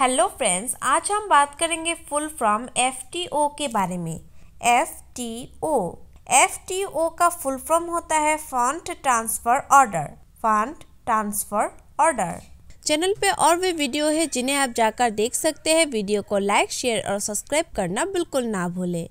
hello friends आज हम बात करेंगे फुल फॉर्म एफ के बारे में एफ टी ओ का फुल फॉर्म होता है fund transfer order fund transfer order channel पे और भी वीडियो है जिन्हें आप जाकर देख सकते हैं वीडियो को लाइक शेयर और सब्सक्राइब करना बिल्कुल ना भूलें